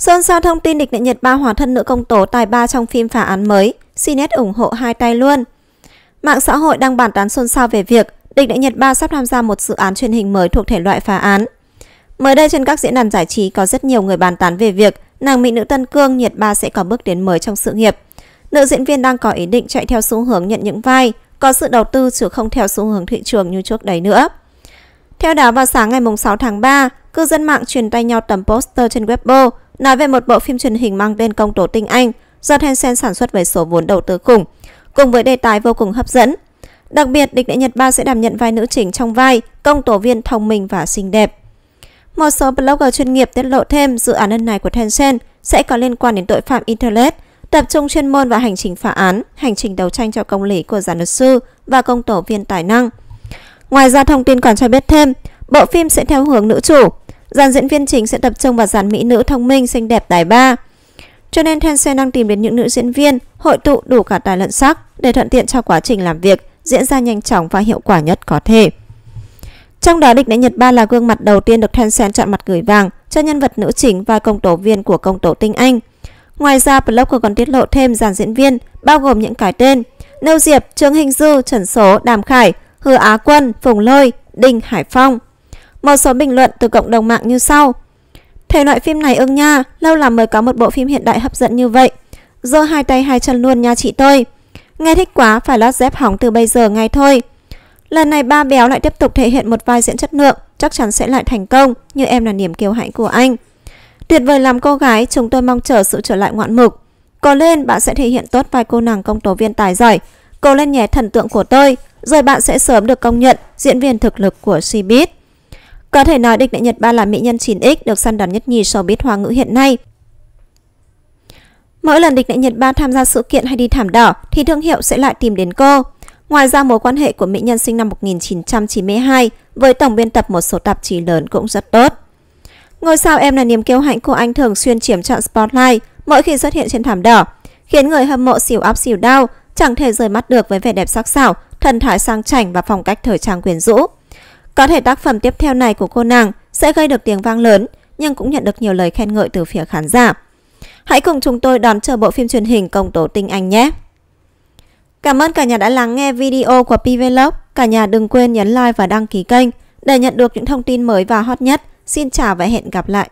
Sơn sao thông tin địch nội Nhật ba hóa thân nữ công tố tài ba trong phim phá án mới. Sinet ủng hộ hai tay luôn. Mạng xã hội đang bàn tán xôn xao về việc địch nội Nhật ba sắp tham gia một dự án truyền hình mới thuộc thể loại phá án. Mới đây trên các diễn đàn giải trí có rất nhiều người bàn tán về việc nàng mỹ nữ Tân Cương Nhật ba sẽ có bước tiến mới trong sự nghiệp. Nữ diễn viên đang có ý định chạy theo xu hướng nhận những vai, có sự đầu tư chứ không theo xu hướng thị trường như trước đấy nữa. Theo đó vào sáng ngày 6 tháng 3, cư dân mạng truyền tay nhau tấm poster trên Weibo nói về một bộ phim truyền hình mang tên Công tố tinh Anh do Tencent sản xuất với số vốn đầu tư khủng, cùng với đề tài vô cùng hấp dẫn. Đặc biệt, địch nữ Nhật Ba sẽ đảm nhận vai nữ chính trong vai công tố viên thông minh và xinh đẹp. Một số blogger chuyên nghiệp tiết lộ thêm dự án lần này của Tencent sẽ có liên quan đến tội phạm Internet, tập trung chuyên môn và hành trình phá án, hành trình đấu tranh cho công lý của giàn luật sư và công tố viên tài năng. Ngoài ra, thông tin còn cho biết thêm, bộ phim sẽ theo hướng nữ chủ, dàn diễn viên chính sẽ tập trung vào dàn mỹ nữ thông minh xinh đẹp tài ba. Cho nên Tencent đang tìm đến những nữ diễn viên hội tụ đủ cả tài lẫn sắc để thuận tiện cho quá trình làm việc diễn ra nhanh chóng và hiệu quả nhất có thể. Trong đó địch nữ Nhật Ba là gương mặt đầu tiên được Tencent chọn mặt gửi vàng cho nhân vật nữ chính và công tố viên của công tố tinh Anh. Ngoài ra, blogger còn tiết lộ thêm dàn diễn viên bao gồm những cái tên Nêu Diệp, Trương Hình Dư, Trần Số, Đàm Khải, Hứa Á Quân, Phùng Lôi, Đinh Hải Phong một số bình luận từ cộng đồng mạng như sau. Thể loại phim này ưng nha, lâu lắm mới có một bộ phim hiện đại hấp dẫn như vậy. Giơ hai tay hai chân luôn nha chị tôi. Nghe thích quá phải lót dép hỏng từ bây giờ ngay thôi. Lần này ba béo lại tiếp tục thể hiện một vai diễn chất lượng, chắc chắn sẽ lại thành công, như em là niềm kiêu hãnh của anh. Tuyệt vời làm cô gái, chúng tôi mong chờ sự trở lại ngoạn mục. Cố lên, bạn sẽ thể hiện tốt vai cô nàng công tố viên tài giỏi. Cố lên nhé thần tượng của tôi, rồi bạn sẽ sớm được công nhận diễn viên thực lực của Cbiz. Có thể nói địch đại Nhật Ba là mỹ nhân 9X được săn đón nhất nhì showbiz hoa ngữ hiện nay. Mỗi lần địch đại Nhật Ba tham gia sự kiện hay đi thảm đỏ thì thương hiệu sẽ lại tìm đến cô. Ngoài ra mối quan hệ của mỹ nhân sinh năm 1992 với tổng biên tập một số tạp chí lớn cũng rất tốt. Ngôi sao em là niềm kiêu hãnh của anh thường xuyên chiếm trọn spotlight mỗi khi xuất hiện trên thảm đỏ, khiến người hâm mộ xỉu áp xỉu đau, chẳng thể rời mắt được với vẻ đẹp sắc sảo, thần thái sang chảnh và phong cách thời trang quyến rũ. Có thể tác phẩm tiếp theo này của cô nàng sẽ gây được tiếng vang lớn nhưng cũng nhận được nhiều lời khen ngợi từ phía khán giả. Hãy cùng chúng tôi đón chờ bộ phim truyền hình Công tố tinh anh nhé! Cảm ơn cả nhà đã lắng nghe video của PVlog. Cả nhà đừng quên nhấn like và đăng ký kênh để nhận được những thông tin mới và hot nhất. Xin chào và hẹn gặp lại!